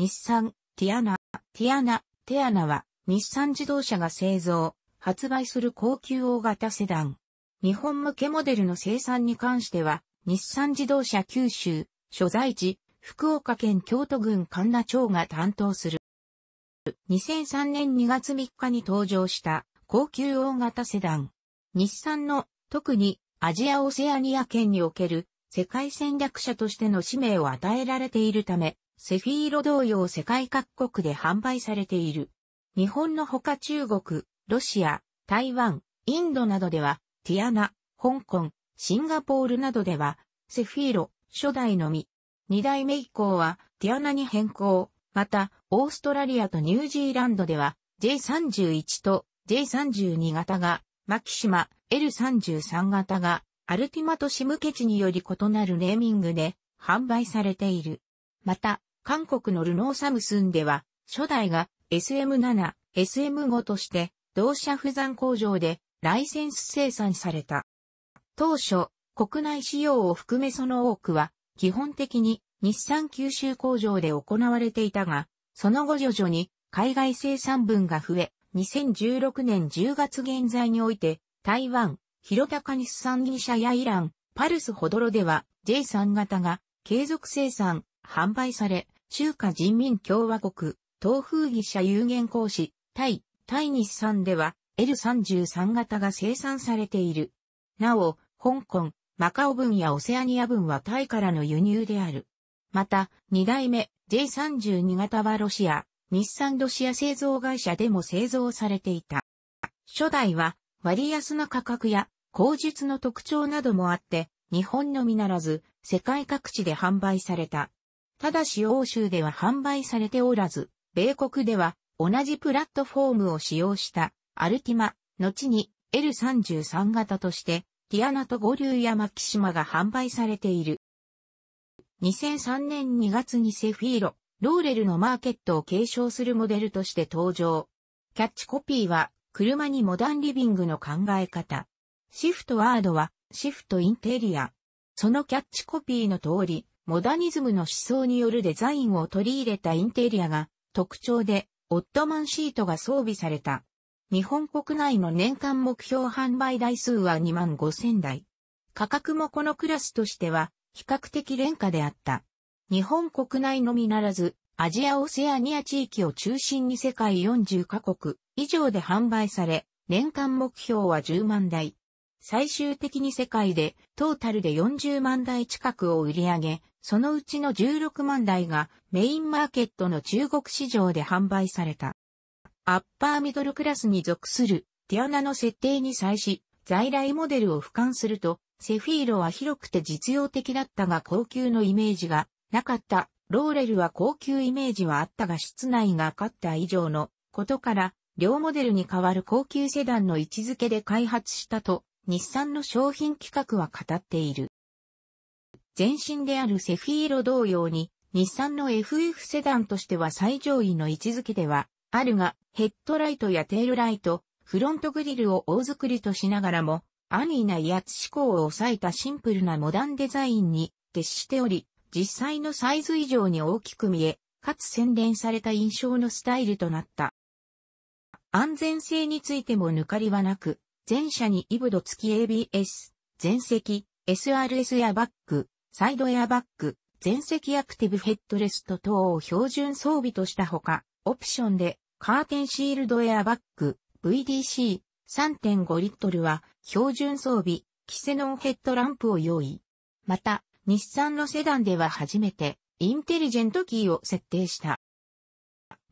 日産、ティアナ、ティアナ、テアナは、日産自動車が製造、発売する高級大型セダン。日本向けモデルの生産に関しては、日産自動車九州、所在地、福岡県京都郡神田町が担当する。2003年2月3日に登場した高級大型セダン。日産の特にアジアオセアニア圏における世界戦略者としての使命を与えられているため、セフィーロ同様世界各国で販売されている。日本のほか中国、ロシア、台湾、インドなどでは、ティアナ、香港、シンガポールなどでは、セフィーロ、初代のみ。二代目以降は、ティアナに変更。また、オーストラリアとニュージーランドでは、J31 と J32 型が、マキシマ、L33 型が、アルティマとシムケチにより異なるネーミングで販売されている。また、韓国のルノーサムスンでは、初代が SM7、SM5 として、同社不山工場でライセンス生産された。当初、国内仕様を含めその多くは、基本的に日産九州工場で行われていたが、その後徐々に海外生産分が増え、2016年10月現在において、台湾、広高日産2社やイラン、パルスほどろでは J3 型が継続生産、販売され、中華人民共和国、東風技社有限公司、タイ日産では L33 型が生産されている。なお、香港、マカオ分やオセアニア分はタイからの輸入である。また、2代目 J32 型はロシア、日産ロシア製造会社でも製造されていた。初代は割安な価格や口述の特徴などもあって、日本のみならず世界各地で販売された。ただし欧州では販売されておらず、米国では同じプラットフォームを使用したアルティマ、後に L33 型としてティアナとュ流やマキシマが販売されている。2003年2月にセフィーロ、ローレルのマーケットを継承するモデルとして登場。キャッチコピーは、車にモダンリビングの考え方。シフトワードは、シフトインテリア。そのキャッチコピーの通り、モダニズムの思想によるデザインを取り入れたインテリアが特徴で、オットマンシートが装備された。日本国内の年間目標販売台数は2万5000台。価格もこのクラスとしては比較的廉価であった。日本国内のみならず、アジアオセアニア地域を中心に世界40カ国以上で販売され、年間目標は10万台。最終的に世界でトータルで40万台近くを売り上げ、そのうちの16万台がメインマーケットの中国市場で販売された。アッパーミドルクラスに属するティアナの設定に際し、在来モデルを俯瞰すると、セフィーロは広くて実用的だったが高級のイメージがなかった。ローレルは高級イメージはあったが室内が勝った以上のことから、両モデルに代わる高級セダンの位置づけで開発したと日産の商品企画は語っている。前身であるセフィーロ同様に、日産の FF セダンとしては最上位の位置づけでは、あるが、ヘッドライトやテールライト、フロントグリルを大作りとしながらも、安易な威圧志向を抑えたシンプルなモダンデザインに徹しており、実際のサイズ以上に大きく見え、かつ洗練された印象のスタイルとなった。安全性についても抜かりはなく、全車にイブド付き ABS、前席、SRS エアバッグ、サイドエアバッグ、前席アクティブヘッドレスト等を標準装備としたほか、オプションでカーテンシールドエアバッグ、VDC、3.5リットルは標準装備、キセノンヘッドランプを用意。また、日産のセダンでは初めてインテリジェントキーを設定した。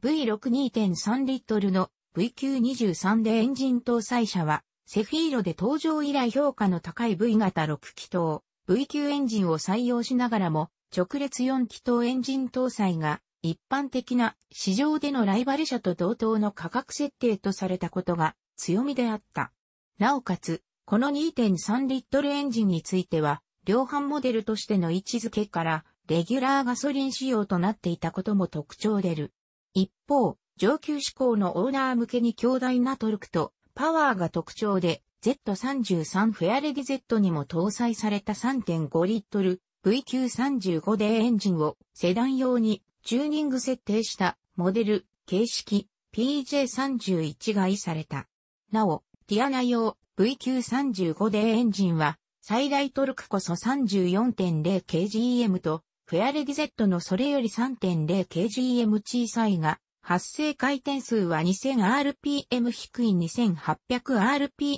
V62.3 リットルの V923 でエンジン搭載車はセフィーロで登場以来評価の高い V 型6気筒、V 級エンジンを採用しながらも、直列4気筒エンジン搭載が一般的な市場でのライバル車と同等の価格設定とされたことが強みであった。なおかつ、この2.3リットルエンジンについては、量販モデルとしての位置づけから、レギュラーガソリン仕様となっていたことも特徴出る。一方、上級志向のオーナー向けに強大なトルクとパワーが特徴で、Z33 フェアレディ Z にも搭載された3.5リットル VQ35D エンジンをセダン用にチューニング設定したモデル形式 PJ31 外された。なお、ティアナ用 VQ35D エンジンは最大トルクこそ 34.0kgm とフェアレディ Z のそれより 3.0kgm 小さいが発生回転数は 2000rpm-2800rpm 低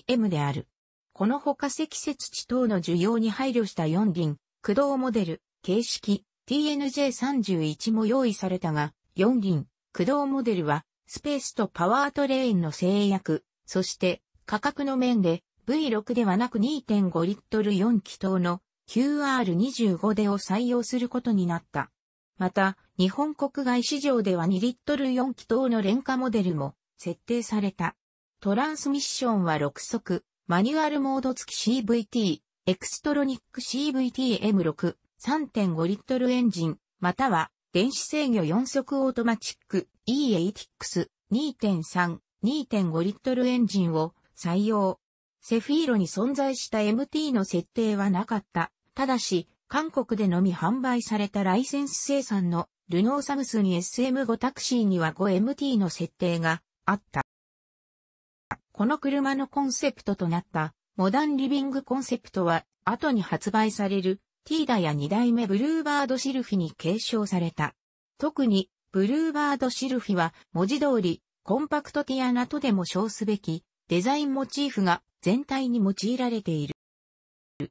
いである。このほか積雪地等の需要に配慮した4輪、駆動モデル、形式、TNJ31 も用意されたが、4輪、駆動モデルは、スペースとパワートレインの制約、そして価格の面で V6 ではなく2.5リットル4気筒の QR25 でを採用することになった。また、日本国外市場では2リットル4気筒の廉価モデルも設定された。トランスミッションは6速、マニュアルモード付き CVT、エクストロニック CVT-M6、3.5リットルエンジン、または電子制御4速オートマチック E-ATX 2.3、2.5リットルエンジンを採用。セフィーロに存在した MT の設定はなかった。ただし、韓国でのみ販売されたライセンス生産のルノーサムスン SM5 タクシーには 5MT の設定があった。この車のコンセプトとなったモダンリビングコンセプトは後に発売されるティーダや2代目ブルーバードシルフィに継承された。特にブルーバードシルフィは文字通りコンパクトティアナとでも称すべきデザインモチーフが全体に用いられている。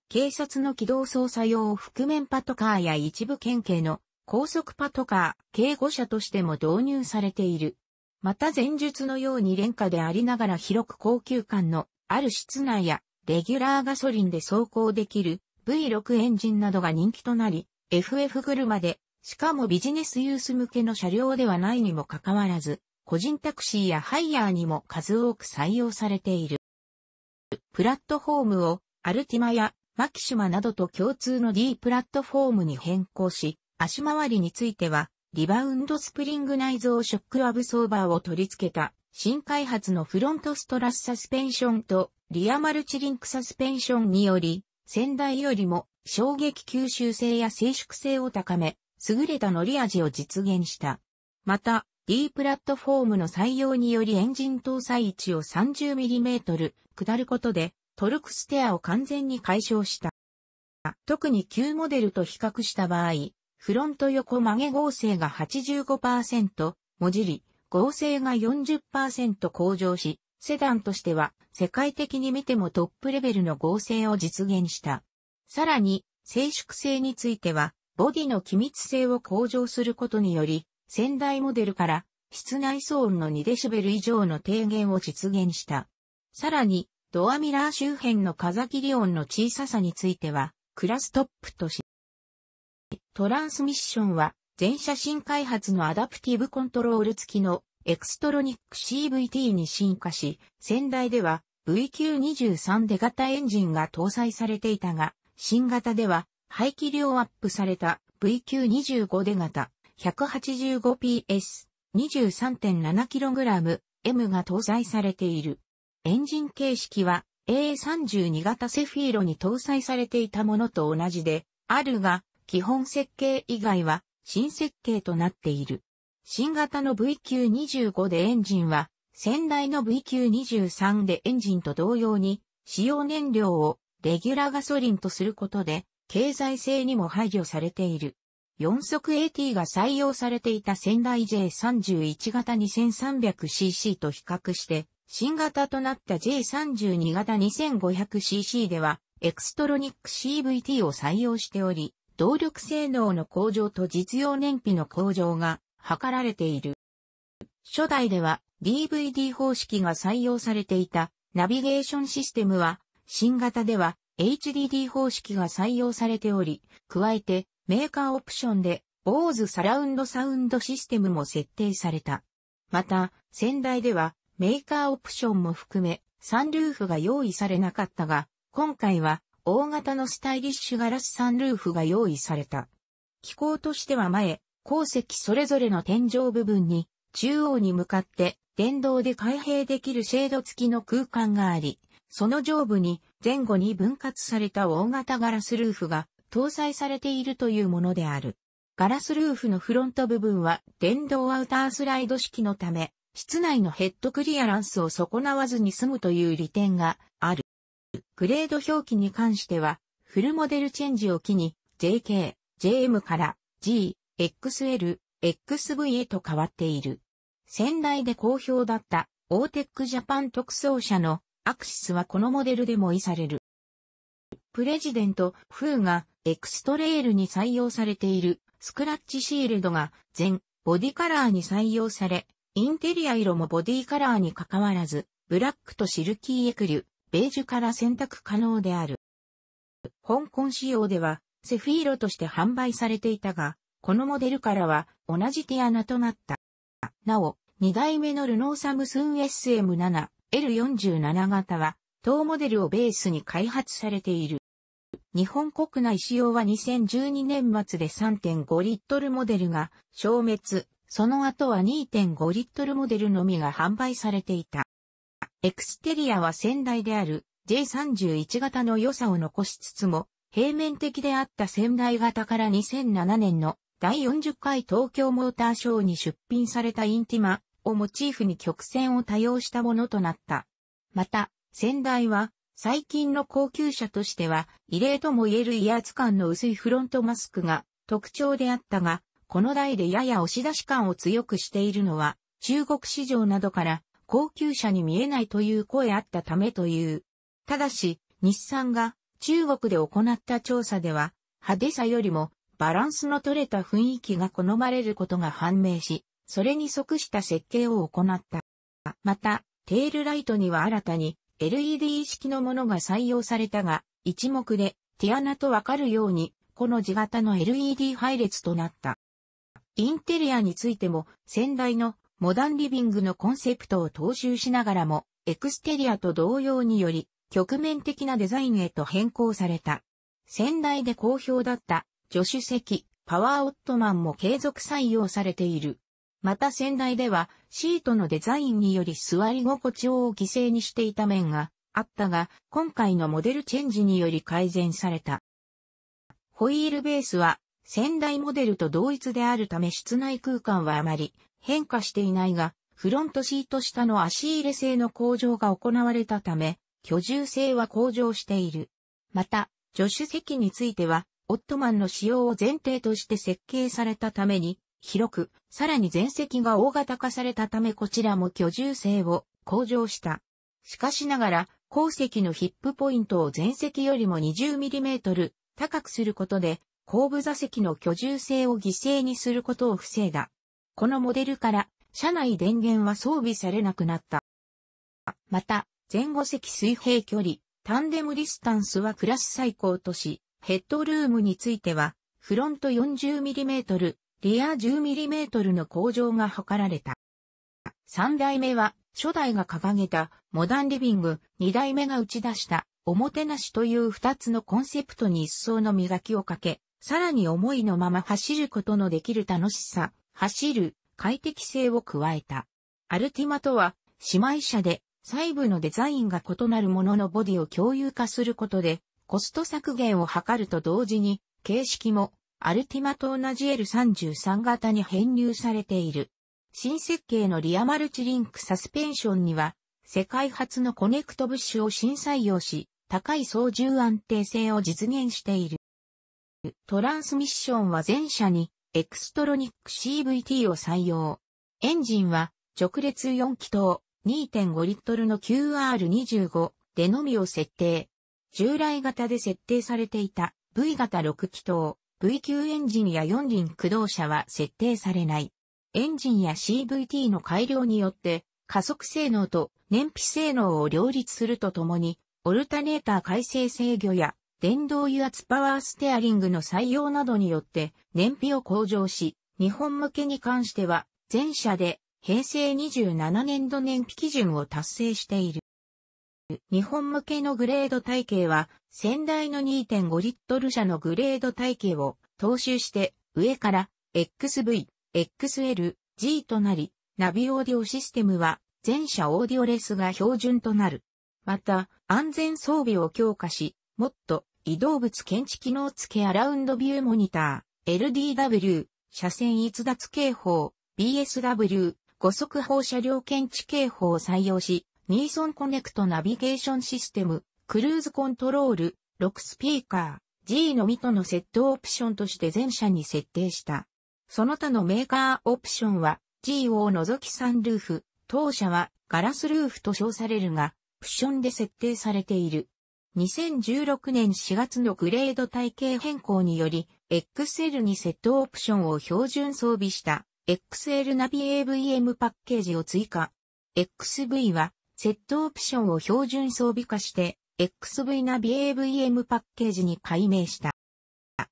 警察の機動捜査用覆面パトカーや一部県警の高速パトカー、警護車としても導入されている。また前述のように廉価でありながら広く高級感のある室内やレギュラーガソリンで走行できる V6 エンジンなどが人気となり、FF 車で、しかもビジネスユース向けの車両ではないにもかかわらず、個人タクシーやハイヤーにも数多く採用されている。プラットフォームをアルティマやマキシュマなどと共通の D プラットフォームに変更し、足回りについては、リバウンドスプリング内蔵ショックアブソーバーを取り付けた、新開発のフロントストラスサスペンションとリアマルチリンクサスペンションにより、先代よりも衝撃吸収性や静粛性を高め、優れた乗り味を実現した。また、D プラットフォームの採用によりエンジン搭載位置を 30mm 下ることで、トルクステアを完全に解消した。特に旧モデルと比較した場合、フロント横曲げ合成が85%、文字り、合成が40%向上し、セダンとしては世界的に見てもトップレベルの合成を実現した。さらに、静粛性については、ボディの機密性を向上することにより、先代モデルから室内騒音の2ベル以上の低減を実現した。さらに、ドアミラー周辺の風切り音の小ささについては、クラストップとし、トランスミッションは、全写真開発のアダプティブコントロール付きのエクストロニック CVT に進化し、先代では VQ23 で型エンジンが搭載されていたが、新型では排気量アップされた VQ25 で型 185PS 23.7kg M が搭載されている。エンジン形式は A32 型セフィーロに搭載されていたものと同じで、あるが、基本設計以外は新設計となっている。新型の VQ25 でエンジンは、先代の VQ23 でエンジンと同様に、使用燃料をレギュラーガソリンとすることで、経済性にも配慮されている。4速 AT が採用されていた仙台 J31 型 2300cc と比較して、新型となった J32 型 2500cc では、エクストロニック CVT を採用しており、動力性能の向上と実用燃費の向上が図られている。初代では DVD 方式が採用されていたナビゲーションシステムは、新型では HDD 方式が採用されており、加えてメーカーオプションで BOSE サラウンドサウンドシステムも設定された。また、先代ではメーカーオプションも含め、サンルーフが用意されなかったが、今回は大型のスタイリッシュガラスサンルーフが用意された。機構としては前、後席それぞれの天井部分に、中央に向かって電動で開閉できるシェード付きの空間があり、その上部に前後に分割された大型ガラスルーフが搭載されているというものである。ガラスルーフのフロント部分は電動アウタースライド式のため、室内のヘッドクリアランスを損なわずに済むという利点がある。グレード表記に関しては、フルモデルチェンジを機に、JK、JM から G、XL、XV へと変わっている。先代で好評だった、オーテックジャパン特装車のアクシスはこのモデルでも意される。プレジデント、フーがエクストレールに採用されているスクラッチシールドが全ボディカラーに採用され、インテリア色もボディカラーに関わらず、ブラックとシルキーエクリュ、ベージュから選択可能である。香港仕様では、セフィーロとして販売されていたが、このモデルからは同じティアナとなった。なお、2代目のルノーサムスン SM7、L47 型は、当モデルをベースに開発されている。日本国内仕様は2012年末で3.5リットルモデルが消滅、その後は2.5リットルモデルのみが販売されていた。エクステリアは先代である J31 型の良さを残しつつも、平面的であった仙台型から2007年の第40回東京モーターショーに出品されたインティマをモチーフに曲線を多用したものとなった。また、仙台は最近の高級車としては異例とも言える威圧感の薄いフロントマスクが特徴であったが、この台でやや押し出し感を強くしているのは、中国市場などから高級車に見えないという声あったためという。ただし、日産が中国で行った調査では、派手さよりもバランスの取れた雰囲気が好まれることが判明し、それに即した設計を行った。また、テールライトには新たに LED 式のものが採用されたが、一目でティアナとわかるように、この字型の LED 配列となった。インテリアについても先代のモダンリビングのコンセプトを踏襲しながらもエクステリアと同様により局面的なデザインへと変更された。先代で好評だった助手席、パワーオットマンも継続採用されている。また先代ではシートのデザインにより座り心地を犠牲にしていた面があったが、今回のモデルチェンジにより改善された。ホイールベースは先代モデルと同一であるため室内空間はあまり変化していないが、フロントシート下の足入れ性の向上が行われたため、居住性は向上している。また、助手席については、オットマンの使用を前提として設計されたために、広く、さらに前席が大型化されたためこちらも居住性を向上した。しかしながら、後席のヒップポイントを前席よりも 20mm 高くすることで、後部座席の居住性を犠牲にすることを防いだ。このモデルから、車内電源は装備されなくなった。また、前後席水平距離、タンデムディスタンスはクラス最高とし、ヘッドルームについては、フロント 40mm、リア 10mm の向上が図られた。3代目は、初代が掲げたモダンリビング、2代目が打ち出したおもてなしという2つのコンセプトに一層の磨きをかけ、さらに思いのまま走ることのできる楽しさ、走る、快適性を加えた。アルティマとは、姉妹車で、細部のデザインが異なるもののボディを共有化することで、コスト削減を図ると同時に、形式も、アルティマと同じ L33 型に編入されている。新設計のリアマルチリンクサスペンションには、世界初のコネクトブッシュを新採用し、高い操縦安定性を実現している。トランスミッションは全車にエクストロニック CVT を採用。エンジンは直列4気筒2.5リットルの QR25 でのみを設定。従来型で設定されていた V 型6気筒 V 級エンジンや4輪駆動車は設定されない。エンジンや CVT の改良によって加速性能と燃費性能を両立するとともに、オルタネーター改正制御や電動油圧パワーステアリングの採用などによって燃費を向上し、日本向けに関しては、全車で平成27年度燃費基準を達成している。日本向けのグレード体系は、先代の2.5リットル車のグレード体系を踏襲して、上から XV、XL、G となり、ナビオーディオシステムは、全車オーディオレスが標準となる。また、安全装備を強化し、もっと移動物検知機能付けアラウンドビューモニター、LDW、車線逸脱警報、BSW、5速放射量検知警報を採用し、ニーソンコネクトナビゲーションシステム、クルーズコントロール、6スピーカー、G のみとのセットオプションとして全車に設定した。その他のメーカーオプションは、G を除きサンルーフ、当社はガラスルーフと称されるが、プションで設定されている。2016年4月のグレード体系変更により、XL にセットオプションを標準装備した XL ナビ AVM パッケージを追加。XV はセットオプションを標準装備化して XV ナビ AVM パッケージに改名した。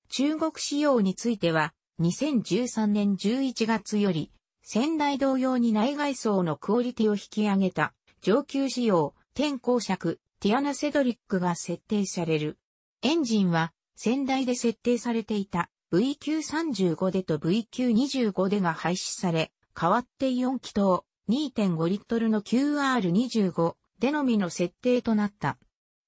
中国仕様については2013年11月より仙台同様に内外装のクオリティを引き上げた上級仕様、天候尺、ティアナ・セドリックが設定される。エンジンは、先代で設定されていた VQ35 でと VQ25 でが廃止され、代わって4気筒2.5リットルの QR25 でのみの設定となった。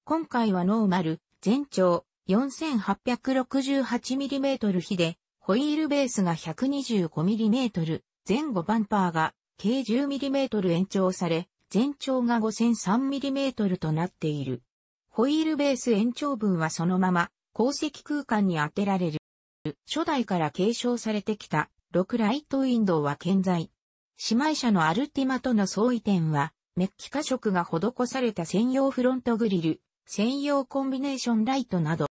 今回はノーマル、全長 4868mm 比で、ホイールベースが 125mm、前後バンパーが計 10mm 延長され、全長が 5003mm となっている。ホイールベース延長分はそのまま、鉱石空間に当てられる。初代から継承されてきた、6ライトウィンドウは健在。姉妹車のアルティマとの相違点は、メッキ化色が施された専用フロントグリル、専用コンビネーションライトなど。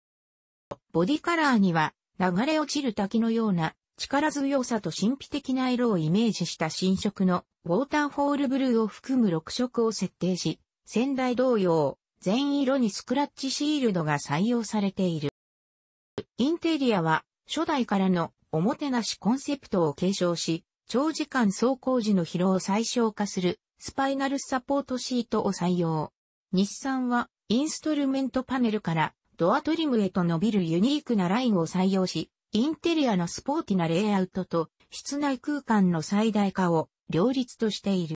ボディカラーには、流れ落ちる滝のような力強さと神秘的な色をイメージした新色のウォーターフォールブルーを含む6色を設定し、先代同様、全色にスクラッチシールドが採用されている。インテリアは初代からのおもてなしコンセプトを継承し、長時間走行時の疲労を最小化するスパイナルサポートシートを採用。日産はインストルメントパネルからドアトリムへと伸びるユニークなラインを採用し、インテリアのスポーティなレイアウトと室内空間の最大化を両立としている。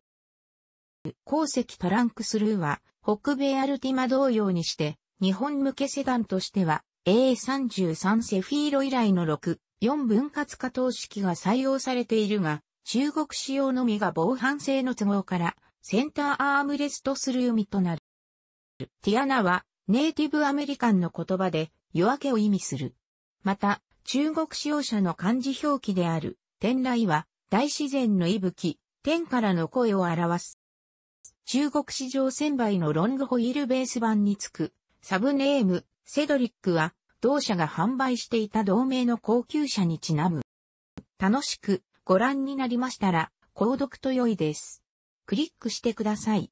鉱石トランクスルーは、北米アルティマ同様にして、日本向けセダンとしては、A33 セフィーロ以来の6、4分割化等式が採用されているが、中国仕様のみが防犯性の都合から、センターアームレストスルーみとなる。ティアナは、ネイティブアメリカンの言葉で、夜明けを意味する。また、中国使用者の漢字表記である、天雷は、大自然の息吹、天からの声を表す。中国史上1000倍のロングホイールベース版につく、サブネーム、セドリックは、同社が販売していた同名の高級車にちなむ。楽しくご覧になりましたら、購読と良いです。クリックしてください。